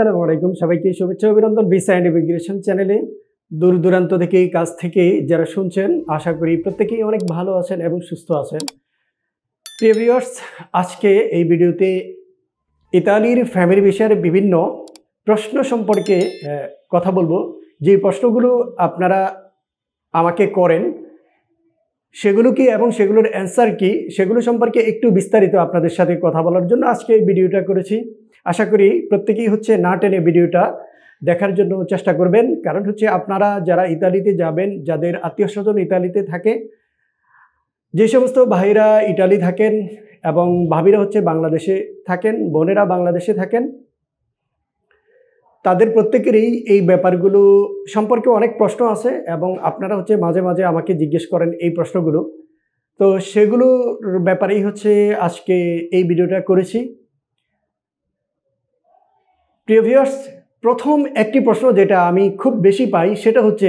আসসালামু আলাইকুম সবাইকে শুভেচ্ছা অভিনন্দন ভিসা অ্যান্ড ইমিগ্রেশন চ্যানেলে দূর দূরান্ত থেকে কাজ থেকে যারা শুনছেন আশা করি প্রত্যেকেই অনেক ভালো আছেন এবং সুস্থ আছেন প্রিভিয়ার্স আজকে এই ভিডিওতে ইতালির ফ্যামিলি বিষয়ের বিভিন্ন প্রশ্ন সম্পর্কে কথা বলবো যে প্রশ্নগুলো আপনারা আমাকে করেন সেগুলো কি এবং সেগুলোর অ্যান্সার কি সেগুলো সম্পর্কে একটু বিস্তারিত আপনাদের সাথে কথা বলার জন্য আজকে এই ভিডিওটা করেছি আশা করি প্রত্যেকেই হচ্ছে না টেনে ভিডিওটা দেখার জন্য চেষ্টা করবেন কারণ হচ্ছে আপনারা যারা ইতালিতে যাবেন যাদের আত্মীয় স্বজন ইতালিতে থাকে যে সমস্ত ভাইরা ইটালি থাকেন এবং ভাবিরা হচ্ছে বাংলাদেশে থাকেন বোনেরা বাংলাদেশে থাকেন তাদের প্রত্যেকেরই এই ব্যাপারগুলো সম্পর্কে অনেক প্রশ্ন আছে এবং আপনারা হচ্ছে মাঝে মাঝে আমাকে জিজ্ঞেস করেন এই প্রশ্নগুলো তো সেগুলোর ব্যাপারেই হচ্ছে আজকে এই ভিডিওটা করেছি প্রিভিয়াস প্রথম একটি প্রশ্ন যেটা আমি খুব বেশি পাই সেটা হচ্ছে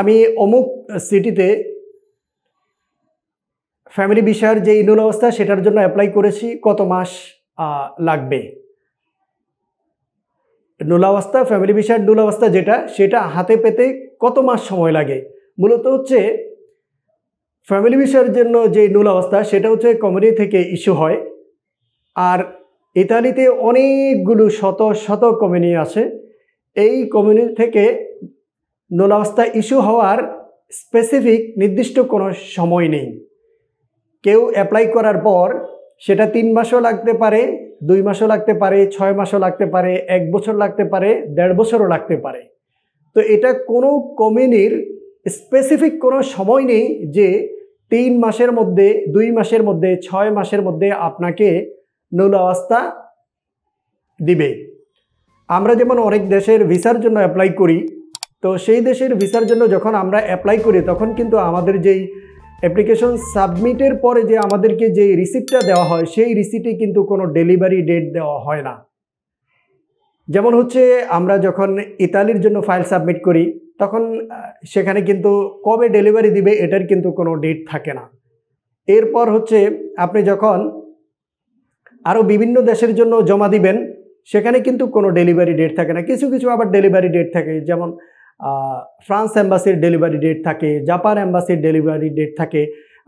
আমি অমুক সিটিতে ফ্যামিলি বিষয়ের যে ইনুল অবস্থা সেটার জন্য অ্যাপ্লাই করেছি কত মাস লাগবে নূলাবস্থা ফ্যামিলি ভিসার নুলাবস্থা যেটা সেটা হাতে পেতে কত মাস সময় লাগে মূলত হচ্ছে ফ্যামিলি ভিসার জন্য যে নূলাবস্থা সেটা হচ্ছে কমিউনি থেকে ইস্যু হয় আর ইতালিতে অনেকগুলো শত শত কমিউনি আছে এই কমিউনি থেকে নূলাবস্থা ইস্যু হওয়ার স্পেসিফিক নির্দিষ্ট কোনো সময় নেই কেউ অ্যাপ্লাই করার পর সেটা তিন মাসও লাগতে পারে দুই মাসও লাগতে পারে ছয় মাসও লাগতে পারে এক বছর লাগতে পারে দেড় বছরও লাগতে পারে তো এটা কোনো কমিউনির স্পেসিফিক কোনো সময় নেই যে তিন মাসের মধ্যে দুই মাসের মধ্যে ছয় মাসের মধ্যে আপনাকে নৌল অবস্থা দিবে আমরা যেমন অনেক দেশের ভিসার জন্য অ্যাপ্লাই করি তো সেই দেশের ভিসার জন্য যখন আমরা অ্যাপ্লাই করি তখন কিন্তু আমাদের যেই অ্যাপ্লিকেশন সাবমিটের পরে যে আমাদেরকে যে রিসিপ্টটা দেওয়া হয় সেই রিসিপ্টে কিন্তু কোনো ডেলিভারি ডেট দেওয়া হয় না যেমন হচ্ছে আমরা যখন ইতালির জন্য ফাইল সাবমিট করি তখন সেখানে কিন্তু কবে ডেলিভারি দিবে এটার কিন্তু কোনো ডেট থাকে না এরপর হচ্ছে আপনি যখন আরও বিভিন্ন দেশের জন্য জমা দিবেন সেখানে কিন্তু কোনো ডেলিভারি ডেট থাকে না কিছু কিছু আবার ডেলিভারি ডেট থাকে যেমন ফ্রান্স অ্যাম্বাসির ডেলিভারি ডেট থাকে জাপান অ্যাম্বাসির ডেলিভারি ডেট থাকে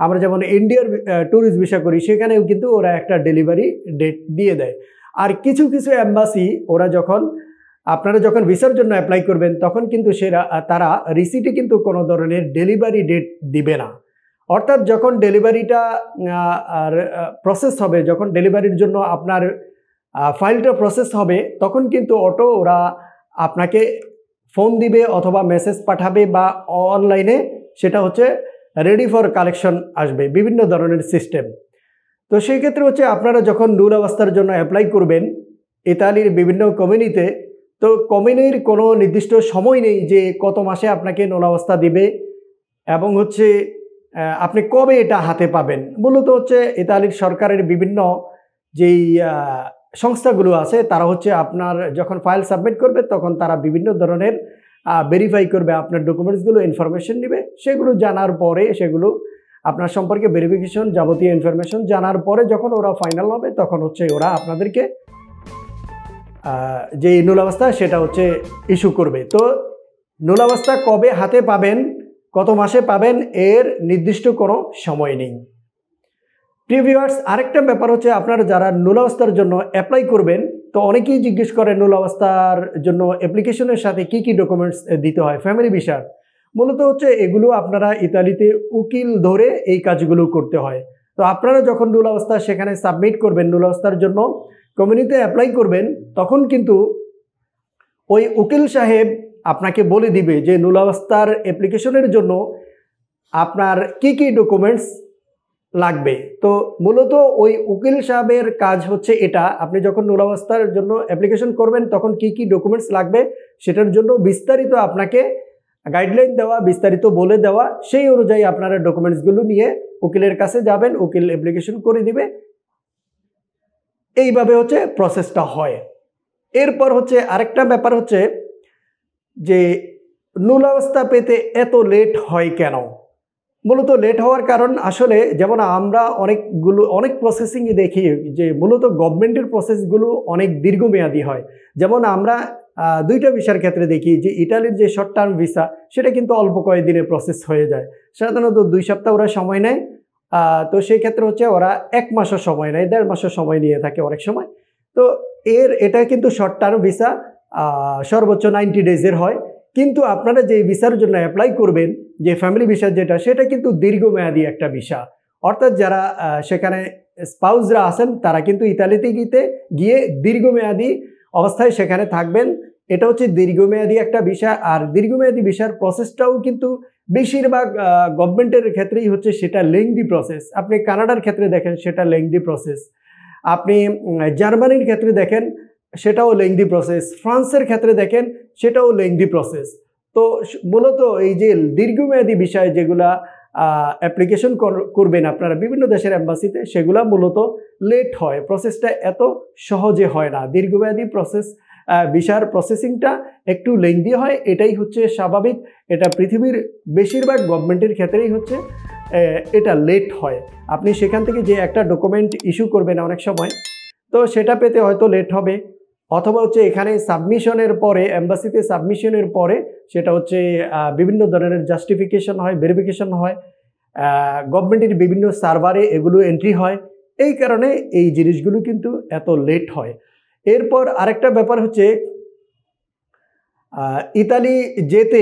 আমরা যেমন ইন্ডিয়ার ট্যুরিস্ট ভিসা করি সেখানেও কিন্তু ওরা একটা ডেলিভারি ডেট দিয়ে দেয় আর কিছু কিছু অ্যাম্বাসি ওরা যখন আপনারা যখন ভিসার জন্য অ্যাপ্লাই করবেন তখন কিন্তু সেরা তারা রিসিটে কিন্তু কোনো ধরনের ডেলিভারি ডেট দিবে না অর্থাৎ যখন ডেলিভারিটা প্রসেস হবে যখন ডেলিভারির জন্য আপনার ফাইলটা প্রসেস হবে তখন কিন্তু অটো ওরা আপনাকে ফোন দিবে অথবা মেসেজ পাঠাবে বা অনলাইনে সেটা হচ্ছে রেডি ফর কালেকশন আসবে বিভিন্ন ধরনের সিস্টেম তো সেই ক্ষেত্রে হচ্ছে আপনারা যখন নুল অবস্থার জন্য অ্যাপ্লাই করবেন ইতালির বিভিন্ন কমিউনিতে তো কমিউনির কোনো নির্দিষ্ট সময় নেই যে কত মাসে আপনাকে অবস্থা দিবে এবং হচ্ছে আপনি কবে এটা হাতে পাবেন মূলত হচ্ছে ইতালির সরকারের বিভিন্ন যেই সংস্থাগুলো আছে তারা হচ্ছে আপনার যখন ফাইল সাবমিট করবে তখন তারা বিভিন্ন ধরনের ভেরিফাই করবে আপনার ডকুমেন্টসগুলো ইনফরমেশন নেবে সেগুলো জানার পরে সেগুলো আপনার সম্পর্কে ভেরিফিকেশন যাবতীয় ইনফরমেশন জানার পরে যখন ওরা ফাইনাল হবে তখন হচ্ছে ওরা আপনাদেরকে যে নূলাবস্থা সেটা হচ্ছে ইস্যু করবে তো নূলাবস্থা কবে হাতে পাবেন কত মাসে পাবেন এর নির্দিষ্ট কোনো সময় নেই প্রিভিউয়ার্স আরেকটা ব্যাপার হচ্ছে আপনারা যারা নুলাবস্থার জন্য অ্যাপ্লাই করবেন তো অনেকেই জিজ্ঞেস করেন নুলাবস্থার জন্য অ্যাপ্লিকেশনের সাথে কি কি ডকুমেন্টস দিতে হয় ফ্যামিলি ভিসার মূলত হচ্ছে এগুলো আপনারা ইতালিতে উকিল ধরে এই কাজগুলো করতে হয় তো আপনারা যখন নুলাবস্থা সেখানে সাবমিট করবেন নুলাবস্থার জন্য কমিউনিতে অ্যাপ্লাই করবেন তখন কিন্তু ওই উকিল সাহেব আপনাকে বলে দিবে যে নুলাবস্থার অ্যাপ্লিকেশনের জন্য আপনার কি কি ডকুমেন্টস লাগবে তো মূলত ওই উকিল সাহেবের কাজ হচ্ছে এটা আপনি যখন নুরাবস্থার জন্য অ্যাপ্লিকেশন করবেন তখন কি কি ডকুমেন্টস লাগবে সেটার জন্য বিস্তারিত আপনাকে গাইডলাইন দেওয়া বিস্তারিত বলে দেওয়া সেই অনুযায়ী আপনারা ডকুমেন্টসগুলো নিয়ে উকিলের কাছে যাবেন উকিল অ্যাপ্লিকেশন করে দিবে এইভাবে হচ্ছে প্রসেসটা হয় এরপর হচ্ছে আরেকটা ব্যাপার হচ্ছে যে নুলাবস্থা পেতে এত লেট হয় কেন মূলত লেট হওয়ার কারণ আসলে যেমন আমরা অনেকগুলো অনেক প্রসেসিংই দেখি যে মূলত গভর্নমেন্টের প্রসেসগুলো অনেক দীর্ঘমেয়াদী হয় যেমন আমরা দুইটা বিষয়ের ক্ষেত্রে দেখি যে ইটালির যে শর্ট টার্ম ভিসা সেটা কিন্তু অল্প কয়েকদিনে প্রসেস হয়ে যায় সাধারণত দুই সপ্তাহ ওরা সময় নেয় তো সেই ক্ষেত্রে হচ্ছে ওরা এক মাসও সময় নেয় দেড় মাসও সময় নিয়ে থাকে অনেক সময় তো এর এটা কিন্তু শর্ট টার্ম ভিসা সর্বোচ্চ নাইনটি ডেজের হয় কিন্তু আপনারা যে ভিসার জন্য অ্যাপ্লাই করবেন যে ফ্যামিলি ভিসা যেটা সেটা কিন্তু দীর্ঘমেয়াদী একটা ভিসা অর্থাৎ যারা সেখানে স্পাউসরা আছেন তারা কিন্তু ইতালিতে গিয়ে গিয়ে দীর্ঘমেয়াদী অবস্থায় সেখানে থাকবেন এটা হচ্ছে দীর্ঘমেয়াদী একটা বিষয় আর দীর্ঘমেয়াদী বিষয়ের প্রসেসটাও কিন্তু বেশিরভাগ গভর্নমেন্টের ক্ষেত্রেই হচ্ছে সেটা লেংদি প্রসেস আপনি কানাডার ক্ষেত্রে দেখেন সেটা লেংদি প্রসেস আপনি জার্মানির ক্ষেত্রে দেখেন সেটাও লেংদি প্রসেস ফ্রান্সের ক্ষেত্রে দেখেন সেটাও লেংদি প্রসেস তো মূলত এই যে দীর্ঘমেয়াদী বিষয় যেগুলা অ্যাপ্লিকেশন করবেন আপনারা বিভিন্ন দেশের অ্যাম্বাসিতে সেগুলা মূলত লেট হয় প্রসেসটা এত সহজে হয় না দীর্ঘমেয়াদী প্রসেস বিষয়ের প্রসেসিংটা একটু লেংদি হয় এটাই হচ্ছে স্বাভাবিক এটা পৃথিবীর বেশিরভাগ গভর্নমেন্টের ক্ষেত্রেই হচ্ছে এটা লেট হয় আপনি সেখান থেকে যে একটা ডকুমেন্ট ইস্যু করবেন অনেক সময় তো সেটা পেতে হয়তো লেট হবে অথবা হচ্ছে এখানে সাবমিশনের পরে এম্বাসিতে সাবমিশনের পরে সেটা হচ্ছে বিভিন্ন ধরনের জাস্টিফিকেশন হয় ভেরিফিকেশন হয় গভর্নমেন্টের বিভিন্ন সার্ভারে এগুলো এন্ট্রি হয় এই কারণে এই জিনিসগুলো কিন্তু এত লেট হয় এরপর আরেকটা ব্যাপার হচ্ছে ইতালি যেতে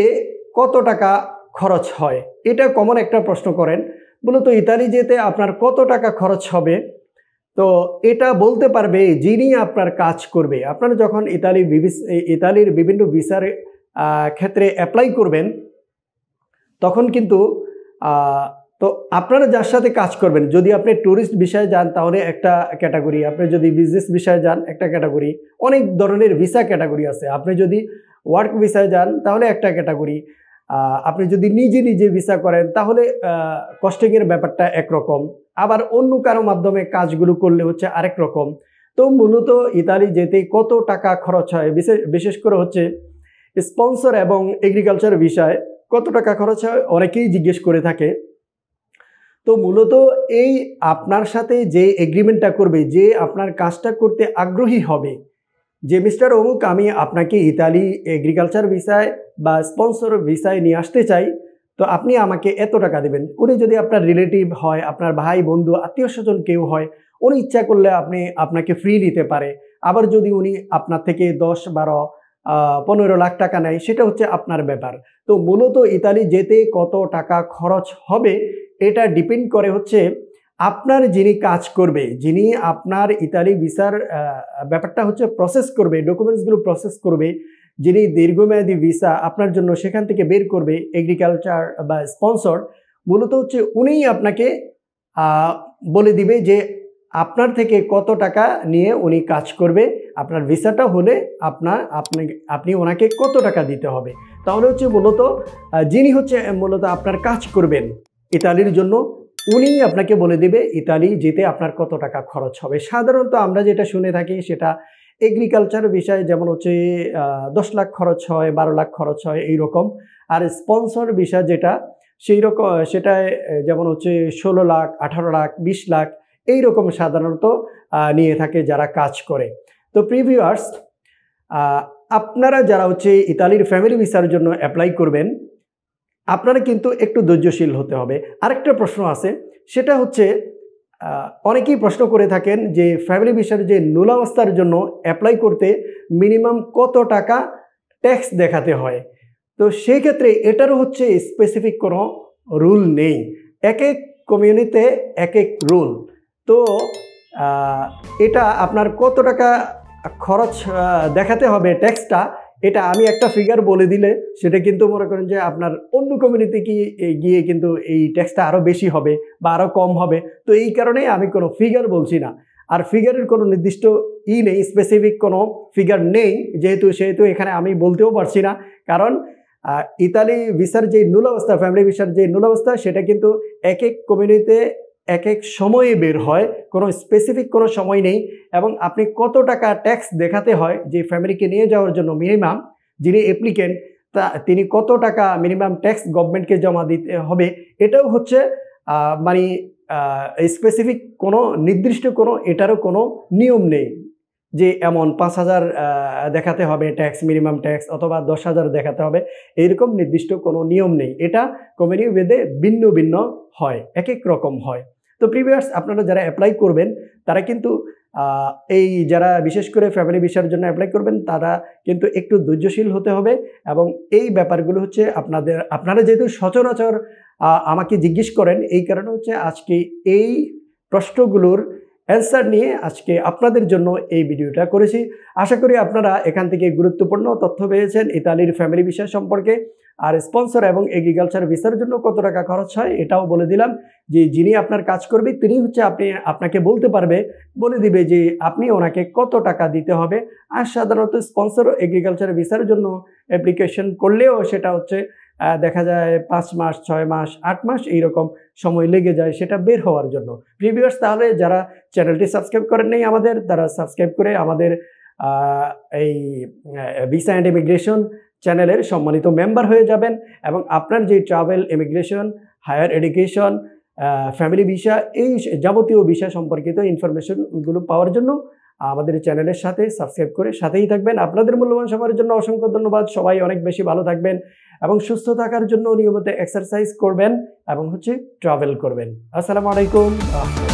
কত টাকা খরচ হয় এটা কমন একটা প্রশ্ন করেন মূলত ইতালি যেতে আপনার কত টাকা খরচ হবে তো এটা বলতে পারবে যিনি আপনার কাজ করবে আপনারা যখন ইতালি ইতালির বিভিন্ন ভিসার ক্ষেত্রে অ্যাপ্লাই করবেন তখন কিন্তু তো আপনারা যার সাথে কাজ করবেন যদি আপনি ট্যুরিস্ট বিষয়ে যান তাহলে একটা ক্যাটাগরি আপনি যদি বিজনেস বিষয়ে যান একটা ক্যাটাগরি অনেক ধরনের ভিসা ক্যাটাগরি আছে আপনি যদি ওয়ার্ক ভিসায় যান তাহলে একটা ক্যাটাগরি আপনি যদি নিজে নিজে ভিসা করেন তাহলে কস্টিংয়ের ব্যাপারটা একরকম আবার অন্য কারো মাধ্যমে কাজগুলো করলে হচ্ছে আরেক রকম তো মূলত ইতালি যেতে কত টাকা খরচ হয় বিশেষ বিশেষ করে হচ্ছে স্পন্সর এবং এগ্রিকালচার বিষয়ে কত টাকা খরচ হয় অনেকেই জিজ্ঞেস করে থাকে তো মূলত এই আপনার সাথে যে এগ্রিমেন্টটা করবে যে আপনার কাজটা করতে আগ্রহী হবে যে মিস্টার অমুক আমি আপনাকে ইতালি এগ্রিকালচার ভিসায় বা স্পন্সর ভিসায় নিয়ে আসতে চাই তো আপনি আমাকে এত টাকা দেবেন উনি যদি আপনার রিলেটিভ হয় আপনার ভাই বন্ধু আত্মীয় স্বজন কেউ হয় উনি ইচ্ছা করলে আপনি আপনাকে ফ্রি দিতে পারে আবার যদি উনি আপনার থেকে দশ বারো পনেরো লাখ টাকা নেয় সেটা হচ্ছে আপনার ব্যাপার তো মূলত ইতালি যেতে কত টাকা খরচ হবে এটা ডিপেন্ড করে হচ্ছে আপনার যিনি কাজ করবে যিনি আপনার ইতালি ভিসার ব্যাপারটা হচ্ছে প্রসেস করবে ডকুমেন্টসগুলো প্রসেস করবে যিনি দীর্ঘমেয়াদী ভিসা আপনার জন্য সেখান থেকে বের করবে এগ্রিকালচার বা স্পন্সর মূলত হচ্ছে উনিই আপনাকে বলে দিবে যে আপনার থেকে কত টাকা নিয়ে উনি কাজ করবে আপনার ভিসাটা হলে আপনার আপনি আপনি ওনাকে কত টাকা দিতে হবে তাহলে হচ্ছে মূলত যিনি হচ্ছে মূলত আপনার কাজ করবেন ইতালির জন্য উনি আপনাকে বলে দেবে ইতালি যেতে আপনার কত টাকা খরচ হবে সাধারণত আমরা যেটা শুনে থাকি সেটা এগ্রিকালচার বিষয়ে যেমন হচ্ছে দশ লাখ খরচ হয় বারো লাখ খরচ হয় এই রকম আর স্পন্সর বিষয় যেটা সেই রকম সেটা যেমন হচ্ছে ষোলো লাখ আঠারো লাখ বিশ লাখ এই রকম সাধারণত নিয়ে থাকে যারা কাজ করে তো প্রিভিউয়ার্স আপনারা যারা হচ্ছে ইতালির ফ্যামিলি ভিসার জন্য অ্যাপ্লাই করবেন আপনারা কিন্তু একটু ধৈর্যশীল হতে হবে আরেকটা প্রশ্ন আছে সেটা হচ্ছে অনেকেই প্রশ্ন করে থাকেন যে ফ্যামিলি ভিসার যে নুলাবস্থার জন্য অ্যাপ্লাই করতে মিনিমাম কত টাকা ট্যাক্স দেখাতে হয় তো সেই ক্ষেত্রে এটারও হচ্ছে স্পেসিফিক কোনো রুল নেই এক এক কমিউনিতে এক এক রুল তো এটা আপনার কত টাকা খরচ দেখাতে হবে ট্যাক্সটা এটা আমি একটা ফিগার বলে দিলে সেটা কিন্তু মনে করেন যে আপনার অন্য কমিউনিতে কি গিয়ে কিন্তু এই ট্যাক্সটা আরও বেশি হবে বা আরও কম হবে তো এই কারণেই আমি কোনো ফিগার বলছি না আর ফিগারের কোনো নির্দিষ্ট ই নেই স্পেসিফিক কোনো ফিগার নেই যেহেতু সেহেতু এখানে আমি বলতেও পারছি না কারণ ইতালি ভিসার যে নূলাবস্থা ফ্যামিলি ভিসার যে নূলাবস্থা সেটা কিন্তু এক এক কমিউনিতে এক এক সময়ে বের হয় কোনো স্পেসিফিক কোনো সময় নেই এবং আপনি কত টাকা ট্যাক্স দেখাতে হয় যে ফ্যামিলিকে নিয়ে যাওয়ার জন্য মিনিমাম যিনি অ্যাপ্লিকেন্ট তা তিনি কত টাকা মিনিমাম ট্যাক্স গভর্নমেন্টকে জমা দিতে হবে এটাও হচ্ছে মানে স্পেসিফিক কোনো নির্দিষ্ট কোনো এটারও কোনো নিয়ম নেই যে এমন পাঁচ হাজার দেখাতে হবে ট্যাক্স মিনিমাম ট্যাক্স অথবা দশ হাজার দেখাতে হবে এইরকম নির্দিষ্ট কোনো নিয়ম নেই এটা কোম্পানি ভেদে ভিন্ন ভিন্ন হয় এক এক রকম হয় তো প্রিভিয়ার্স আপনারা যারা অ্যাপ্লাই করবেন তারা কিন্তু এই যারা বিশেষ করে ফ্যামিলি ভিসার জন্য অ্যাপ্লাই করবেন তারা কিন্তু একটু ধৈর্যশীল হতে হবে এবং এই ব্যাপারগুলো হচ্ছে আপনাদের আপনারা যেহেতু সচরাচর আমাকে জিজ্ঞেস করেন এই কারণে হচ্ছে আজকে এই প্রশ্নগুলোর অ্যান্সার নিয়ে আজকে আপনাদের জন্য এই ভিডিওটা করেছি আশা করি আপনারা এখান থেকে গুরুত্বপূর্ণ তথ্য পেয়েছেন ইতালির ফ্যামিলি বিষয় সম্পর্কে আর স্পন্সর এবং এগ্রিকালচার ভিসার জন্য কত টাকা খরচ হয় এটাও বলে দিলাম যে যিনি আপনার কাজ করবে তিনি হচ্ছে আপনি আপনাকে বলতে পারবে বলে দিবে যে আপনি ওনাকে কত টাকা দিতে হবে আর সাধারণত স্পন্সর এগ্রিকালচার ভিসার জন্য অ্যাপ্লিকেশন করলেও সেটা হচ্ছে দেখা যায় পাঁচ মাস ছয় মাস আট মাস এইরকম সময় লেগে যায় সেটা বের হওয়ার জন্য প্রিভিয়াস তাহলে যারা চ্যানেলটি সাবস্ক্রাইব করেন নেই আমাদের তারা সাবস্ক্রাইব করে আমাদের এই ভিসা অ্যান্ড ইমিগ্রেশন চ্যানেলের সম্মানিত মেম্বার হয়ে যাবেন এবং আপনার যে travel immigration higher education family visa এই যাবতীয় বিষয় সম্পর্কিত ইনফরমেশনগুলো পাওয়ার জন্য আমাদের চ্যানেলের সাথে সাবস্ক্রাইব করে সাথেই থাকবেন আপনাদের মূল্যবান সময়ের জন্য অসংখ্য ধন্যবাদ সবাই অনেক বেশি ভালো থাকবেন এবং সুস্থ থাকার জন্য নিয়মিত এক্সারসাইজ করবেন এবং হচ্ছে ট্রাভেল করবেন আসসালামু আলাইকুম